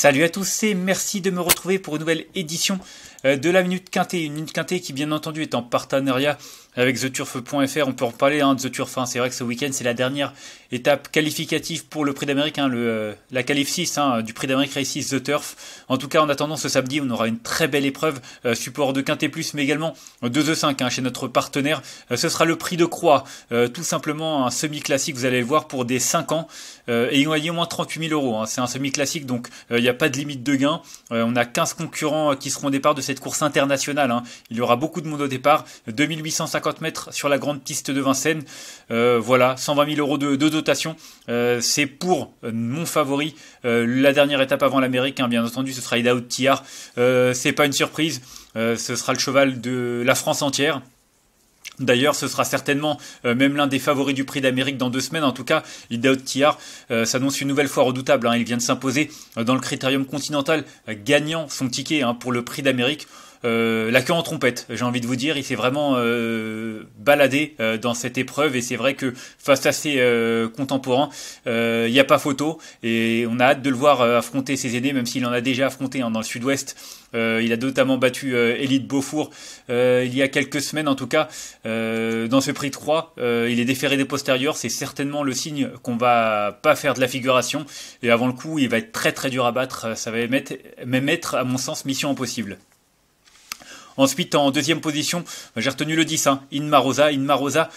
Salut à tous et merci de me retrouver pour une nouvelle édition euh, de la Minute Quintée. Une Minute Quintée qui bien entendu est en partenariat avec TheTurf.fr, on peut en parler hein, de The Turf. C'est vrai que ce week-end, c'est la dernière étape qualificative pour le Prix d'Amérique, hein, euh, la qualif 6 hein, du Prix d'Amérique Race 6 The Turf. En tout cas, en attendant ce samedi, on aura une très belle épreuve, euh, support de Quintet Plus, mais également de The 5 chez notre partenaire. Euh, ce sera le Prix de Croix, tout simplement un semi-classique, vous allez le voir, pour des 5 ans, et il ont gagné au moins 38 000 euros. C'est un semi-classique, donc il n'y a pas de limite de gain. on a 15 concurrents qui seront au départ de cette course internationale. Il y aura beaucoup de monde au départ, 2850 mètres sur la grande piste de Vincennes. Euh, voilà, 120 000 euros de, dotation. Euh, c'est pour euh, mon favori. la dernière étape avant l'Amérique, hein, bien entendu, ce sera Ida Tiar, c'est pas une surprise. ce sera le cheval de la France entière. D'ailleurs, ce sera certainement même l'un des favoris du prix d'Amérique dans deux semaines. En tout cas, Ida Tiar s'annonce une nouvelle fois redoutable. Hein. Il vient de s'imposer dans le critérium continental, gagnant son ticket hein, pour le prix d'Amérique. Euh, la queue en trompette, j'ai envie de vous dire. Il s'est vraiment euh, baladé euh, dans cette épreuve et c'est vrai que face à ses contemporains, il n'y a pas photo et on a hâte de le voir affronter ses aînés, même s'il en a déjà affronté hein, dans le sud-ouest. il a notamment battu Elite Beaufour il y a quelques semaines en tout cas. dans ce prix 3, il est déféré des postérieurs. C'est certainement le signe qu'on va pas faire de la figuration. Et avant le coup, il va être très très dur à battre. Ça va mettre, même être, à mon sens, mission impossible. Ensuite, en deuxième position, j'ai retenu le 10, hein, Inmarosa. Inmarosa,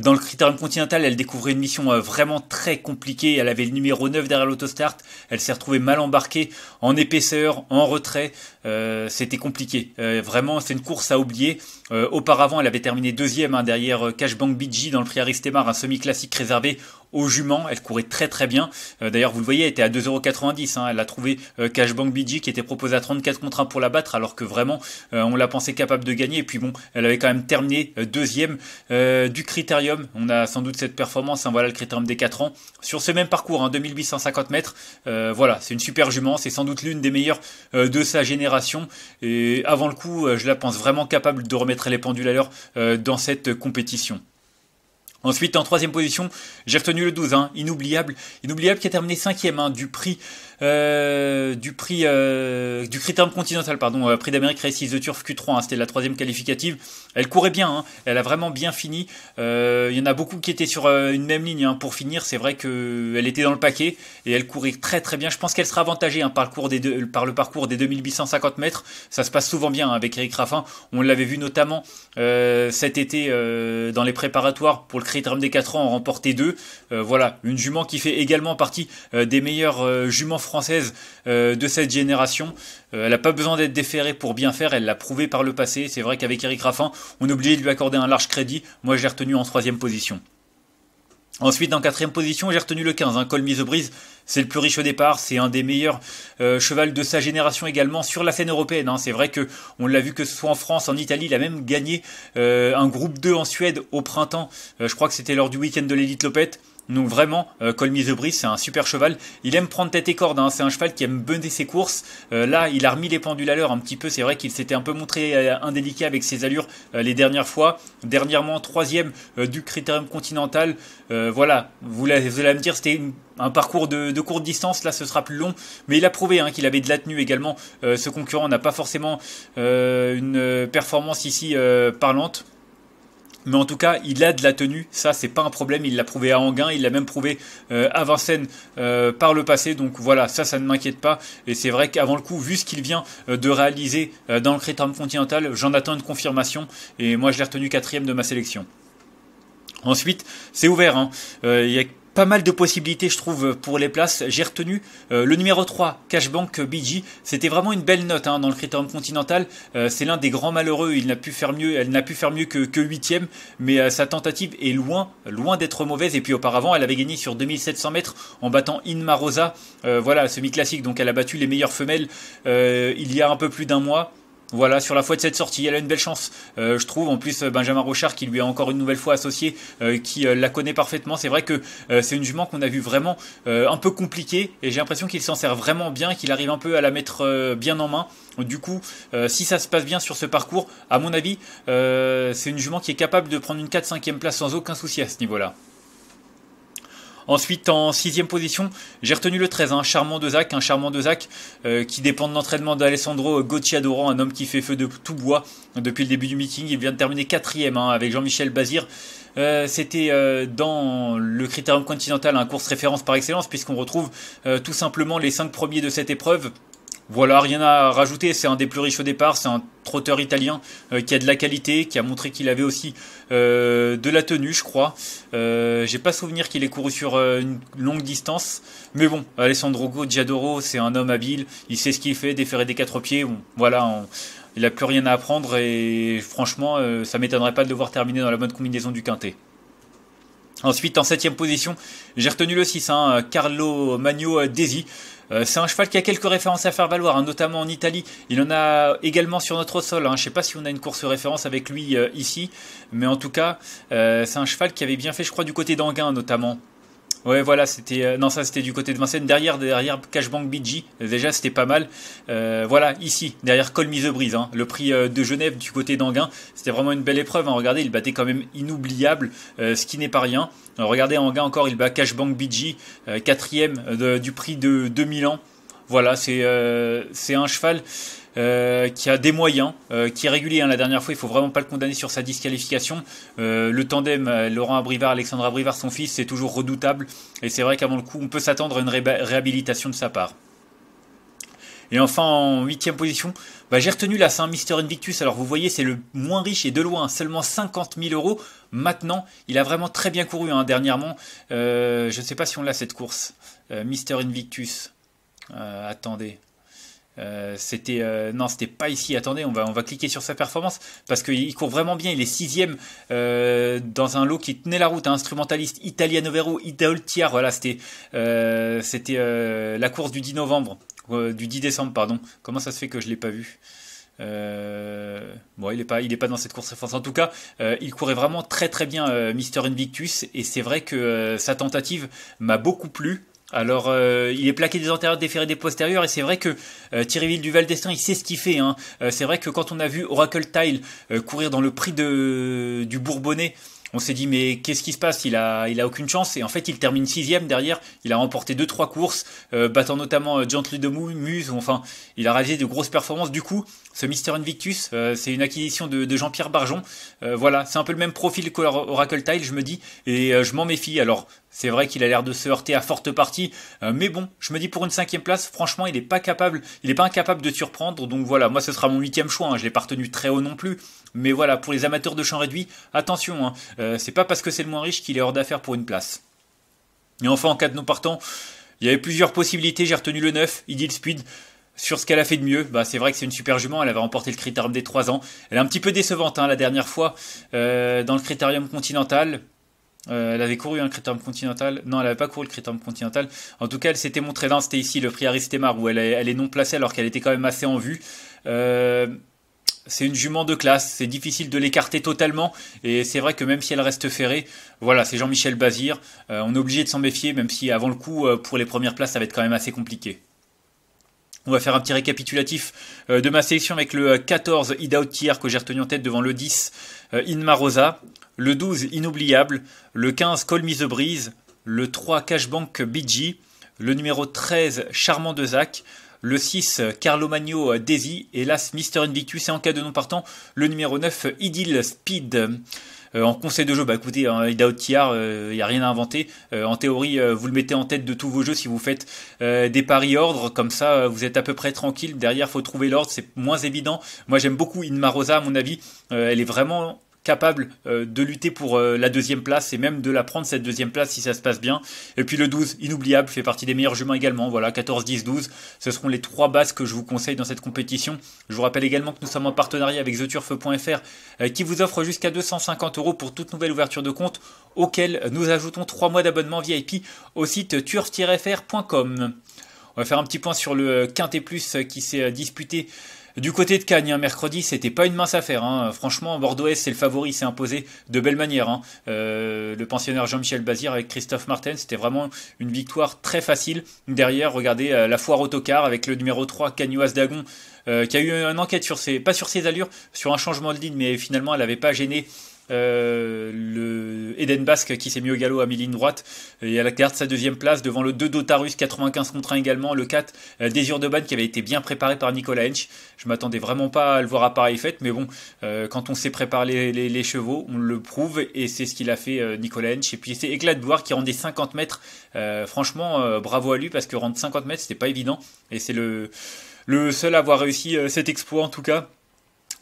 dans le Critérium Continental, elle découvrait une mission euh, vraiment très compliquée. Elle avait le numéro 9 derrière l'autostart. Elle s'est retrouvée mal embarquée, en épaisseur, en retrait. Euh, c'était compliqué. Euh, vraiment, c'est une course à oublier. auparavant, elle avait terminé deuxième hein, derrière derrière Cashbank BG dans le prix Aristémar, un semi-classique réservé au jument, Elle courait très très bien. Euh, d'ailleurs, vous le voyez, elle était à 2,90€. Hein. Elle a trouvé euh, Cash Bank BG qui était proposé à 34 contre 1 pour la battre, alors que vraiment, euh, on la pensait capable de gagner. Et puis bon, elle avait quand même terminé deuxième du Critérium. On a sans doute cette performance. Hein. Voilà le Critérium des 4 ans. Sur ce même parcours, hein, 2850 mètres. voilà, c'est une super jument. C'est sans doute l'une des meilleures de sa génération. Et avant le coup, je la pense vraiment capable de remettre les pendules à l'heure dans cette compétition. Ensuite, en troisième position, j'ai retenu le 12, hein, inoubliable. Inoubliable qui a terminé cinquième hein, du prix euh, du prix euh, du Criterium Continental, pardon, euh, prix d'Amérique Race de the Turf Q3. Hein, c'était la troisième qualificative. Elle courait bien, hein, elle a vraiment bien fini. Il y en a beaucoup qui étaient sur une même ligne hein, pour finir. C'est vrai qu'elle était dans le paquet et elle courait très très bien. Je pense qu'elle sera avantagée hein, par, le des deux, par le parcours des 2850 mètres. Ça se passe souvent bien hein, avec Eric Raffin. On l'avait vu notamment cet été dans les préparatoires pour le Criterium des 4 ans en remporter deux. voilà, une jument qui fait également partie des meilleurs juments française euh, de cette génération. Euh, elle n'a pas besoin d'être déférée pour bien faire, elle l'a prouvé par le passé. C'est vrai qu'avec Eric Raffin, on est obligé de lui accorder un large crédit. Moi, j'ai retenu en troisième position. Ensuite, en quatrième position, j'ai retenu le 15, un Brise. C'est le plus riche au départ, c'est un des meilleurs euh, chevaux de sa génération également sur la scène européenne. Hein. C'est vrai que on l'a vu que ce soit en France, en Italie, il a même gagné un groupe 2 en Suède au printemps. je crois que c'était lors du week-end de l'élite Lopette. Donc vraiment, euh, Colmy c'est un super cheval. Il aime prendre tête et corde, hein. c'est un cheval qui aime bunner ses courses. Euh, là, il a remis les pendules à l'heure un petit peu. C'est vrai qu'il s'était un peu montré euh, indélicat avec ses allures euh, les dernières fois. Dernièrement, troisième du Critérium Continental. voilà, vous, allez me dire, c'était un parcours de, de, courte distance. Là, ce sera plus long. Mais il a prouvé hein, qu'il avait de la tenue également. ce concurrent n'a pas forcément une performance ici parlante. Mais en tout cas, il a de la tenue, ça c'est pas un problème, il l'a prouvé à Anguin, il l'a même prouvé euh, à Vincennes euh, par le passé, donc voilà, ça ça ne m'inquiète pas. Et c'est vrai qu'avant le coup, vu ce qu'il vient euh, de réaliser euh, dans le Crétam Continental, j'en attends une confirmation, et moi je l'ai retenu quatrième de ma sélection. Ensuite, c'est ouvert. hein. y a pas mal de possibilités, je trouve, pour les places. J'ai retenu euh, le numéro 3, Cashbank euh, BG. C'était vraiment une belle note hein, dans le Critérium Continental. Euh, c'est l'un des grands malheureux. Il n'a pu faire mieux, elle n'a pu faire mieux que, que 8ème, mais sa tentative est loin, loin d'être mauvaise. Et puis auparavant, elle avait gagné sur 2700 mètres en battant Inma Rosa. voilà, semi-classique. Donc elle a battu les meilleures femelles il y a un peu plus d'un mois. Voilà, sur la fois de cette sortie, elle a une belle chance, euh, je trouve. En plus, euh, Benjamin Rochard, qui lui est encore une nouvelle fois associé, euh, qui la connaît parfaitement. C'est vrai que c'est une jument qu'on a vu vraiment un peu compliquée, et j'ai l'impression qu'il s'en sert vraiment bien, qu'il arrive un peu à la mettre bien en main. Du coup, si ça se passe bien sur ce parcours, à mon avis, c'est une jument qui est capable de prendre une 4-5e place sans aucun souci à ce niveau-là. Ensuite, en sixième position, j'ai retenu le 13, un charmant de Zach, un charmant de Zach euh, qui dépend de l'entraînement d'Alessandro d'oran un homme qui fait feu de tout bois depuis le début du meeting. Il vient de terminer quatrième hein, avec Jean-Michel Bazir. Euh, c'était euh, dans le Critérium Continental, un course référence par excellence, puisqu'on retrouve tout simplement les cinq premiers de cette épreuve voilà, rien à rajouter. C'est un des plus riches au départ. C'est un trotteur italien euh, qui a de la qualité, qui a montré qu'il avait aussi euh, de la tenue, je crois. Euh, J'ai pas souvenir qu'il ait couru sur euh, une longue distance. Mais bon, Alessandro Giadoro, c'est un homme habile. Il sait ce qu'il fait, déférer des quatre pieds. Bon, voilà, il a plus rien à apprendre. Et franchement, ça m'étonnerait pas de le voir terminer dans la bonne combinaison du quintet. Ensuite, en septième position, j'ai retenu le 6, hein, Carlo Magno Desi. Euh, c'est un cheval qui a quelques références à faire valoir, hein, notamment en Italie. Il en a également sur notre sol. Hein. Je ne sais pas si on a une course référence avec lui euh, ici, mais en tout cas, euh, c'est un cheval qui avait bien fait, je crois, du côté d'Anguin notamment. Ouais, voilà, c'était euh, non ça c'était du côté de Vincennes derrière derrière Cashbank BG. Déjà c'était pas mal. Euh, voilà ici derrière Colmise Brise, hein. le prix euh, de Genève du côté d'Anguin, c'était vraiment une belle épreuve. Hein. Regardez, il battait quand même inoubliable, ce qui n'est pas rien. regardez Anguin encore, il bat Cashbank BG, quatrième du prix de, 2000 ans, Voilà, c'est c'est un cheval. Euh, qui a des moyens, euh, qui est régulier. Hein. la dernière fois, il faut vraiment pas le condamner sur sa disqualification. Euh, le tandem Laurent Abrivard, Alexandre Abrivard, son fils, c'est toujours redoutable. Et c'est vrai qu'avant le coup, on peut s'attendre à une réhabilitation de sa part. Et enfin, en huitième position, bah, j'ai retenu la Saint hein, Mister Invictus. Alors vous voyez, c'est le moins riche et de loin, seulement 50 000 euros. Maintenant, il a vraiment très bien couru hein, dernièrement. je ne sais pas si on l'a cette course. Mister Invictus. attendez. Euh, c'était euh, non, c'était pas ici. Attendez, on va on va cliquer sur sa performance parce qu'il court vraiment bien. Il est sixième euh, dans un lot qui tenait la route. Un hein. instrumentaliste Italiano Vero, Voilà, c'était c'était la course du 10 novembre, du 10 décembre, pardon. Comment ça se fait que je l'ai pas vu bon, il n'est pas, il est pas dans cette course France. En tout cas, il courait vraiment très très bien, Mr Mister Invictus. Et c'est vrai que sa tentative m'a beaucoup plu. Alors, euh, il est plaqué des antérieurs, déféré des postérieurs, et c'est vrai que euh, du Ville d'Estaing il sait ce qu'il fait. Hein. Euh, c'est vrai que quand on a vu Oracle Tile euh, courir dans le prix de, du Bourbonnais, on s'est dit mais qu'est-ce qui se passe Il a il a aucune chance et en fait il termine sixième derrière. Il a remporté deux trois courses, euh, battant notamment euh, Gently de Muse. Enfin, il a réalisé de grosses performances. Du coup, ce Mister Invictus, euh, c'est une acquisition de, Jean-Pierre Barjon. voilà, c'est un peu le même profil que Oracle Tile, je me dis, et je m'en méfie. Alors c'est vrai qu'il a l'air de se heurter à forte partie, mais bon, je me dis pour une cinquième place, franchement, il n'est pas capable, il n'est pas incapable de surprendre. Donc voilà, moi ce sera mon huitième choix. Hein. Je l'ai pas retenu très haut non plus, mais voilà, pour les amateurs de champ réduit, attention. Hein. Euh, c'est pas parce que c'est le moins riche qu'il est hors d'affaire pour une place. Et enfin, en cas de non partant, il y avait plusieurs possibilités. J'ai retenu le 9, Idil Speed. Sur ce qu'elle a fait de mieux, bah, c'est vrai que c'est une super jument. Elle avait remporté le critérium des 3 ans. Elle est un petit peu décevante hein, la dernière fois euh, dans le critérium continental. Euh, elle avait couru un hein, critérium continental. Non, elle n'avait pas couru le critérium continental. En tout cas, elle s'était montrée dans C'était ici le prix Aristémar, où elle est, elle est non placée alors qu'elle était quand même assez en vue. Euh, c'est une jument de classe, c'est difficile de l'écarter totalement, et c'est vrai que même si elle reste ferrée, voilà, c'est Jean-Michel Bazir, euh, on est obligé de s'en méfier, même si avant le coup, euh, pour les premières places, ça va être quand même assez compliqué. On va faire un petit récapitulatif euh, de ma sélection avec le 14 Tier que j'ai retenu en tête devant le 10 Inma le 12 Inoubliable, le 15 Me the Breeze, le 3 Cashbank BG, le numéro 13 Charmant de Zach, le 6 Carlo Magno euh, Daisy, hélas Mister Invictus et en cas de non partant le numéro 9 Idil Speed. Euh, en conseil de jeu, bah écoutez, hein, il n'y euh, a rien à inventer. en théorie, vous le mettez en tête de tous vos jeux si vous faites des paris ordre, comme ça vous êtes à peu près tranquille. Derrière, faut trouver l'ordre, c'est moins évident. Moi j'aime beaucoup Inmarosa, à mon avis. elle est vraiment capable euh, de lutter pour euh, la deuxième place et même de la prendre cette deuxième place si ça se passe bien. Et puis le 12, inoubliable, fait partie des meilleurs juments également. Voilà, 14, 10, 12, ce seront les trois bases que je vous conseille dans cette compétition. Je vous rappelle également que nous sommes en partenariat avec theturf.fr euh, qui vous offre jusqu'à 250 euros pour toute nouvelle ouverture de compte auquel nous ajoutons 3 mois d'abonnement VIP au site turf-fr.com. On va faire un petit point sur le Quintet Plus qui s'est disputé du côté de Cagnes, hein, mercredi, c'était pas une mince affaire. Hein. Franchement, Bordeaux c'est le favori, c'est imposé de belle manière. Hein. Euh, le pensionnaire Jean-Michel Bazir avec Christophe Martin, c'était vraiment une victoire très facile. Derrière, regardez euh, la foire autocar avec le numéro 3, Cagnoise Dagon. Euh, qui a eu une enquête sur ses, pas sur ses allures, sur un changement de ligne, mais finalement elle n'avait pas gêné euh, le Eden Basque qui s'est mis au galop à mi-ligne droite et à la carte sa deuxième place devant le 2 d'Otarus 95 contre 1 également le 4 euh, Désir de Ban qui avait été bien préparé par Nicolas Hench je m'attendais vraiment pas à le voir à pareille fête mais bon euh, quand on sait préparer les, chevaux on le prouve et c'est ce qu'il a fait euh, Nicolas Hench et puis c'est Éclat de Boire qui rendait 50 mètres franchement bravo à lui parce que rendre 50 mètres c'était pas évident et c'est le le seul à avoir réussi cet exploit en tout cas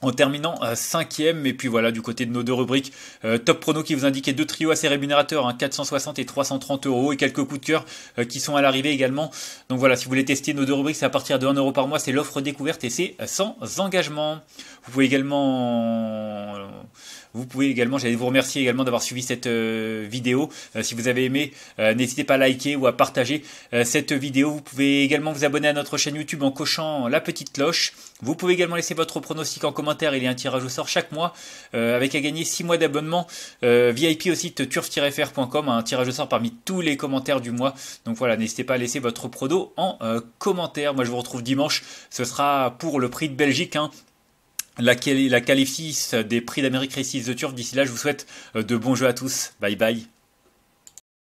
en terminant cinquième. Et puis voilà, du côté de nos deux rubriques, euh, top prono qui vous indiquait deux trios assez rémunérateurs, hein, 460 et 330 euros, et quelques coups de cœur euh, qui sont à l'arrivée également. Donc voilà, si vous voulez tester nos deux rubriques, c'est à partir de 1 euro par mois, c'est l'offre découverte et c'est sans engagement. Vous pouvez également vous pouvez également, j'allais vous remercier également d'avoir suivi cette euh, vidéo. Euh, si vous avez aimé, euh, n'hésitez pas à liker ou à partager cette vidéo. Vous pouvez également vous abonner à notre chaîne YouTube en cochant la petite cloche. Vous pouvez également laisser votre pronostic en commentaire. Il y a un tirage au sort chaque mois avec à gagner 6 mois d'abonnement VIP au site turf-fr.com. Un tirage au sort parmi tous les commentaires du mois. Donc voilà, n'hésitez pas à laisser votre prodo en commentaire. Moi, je vous retrouve dimanche. Ce sera pour le prix de Belgique. Hein la, la qualifie des prix d'Amérique Récise The Turf. D'ici là, je vous souhaite euh, de bons jeux à tous. Bye bye.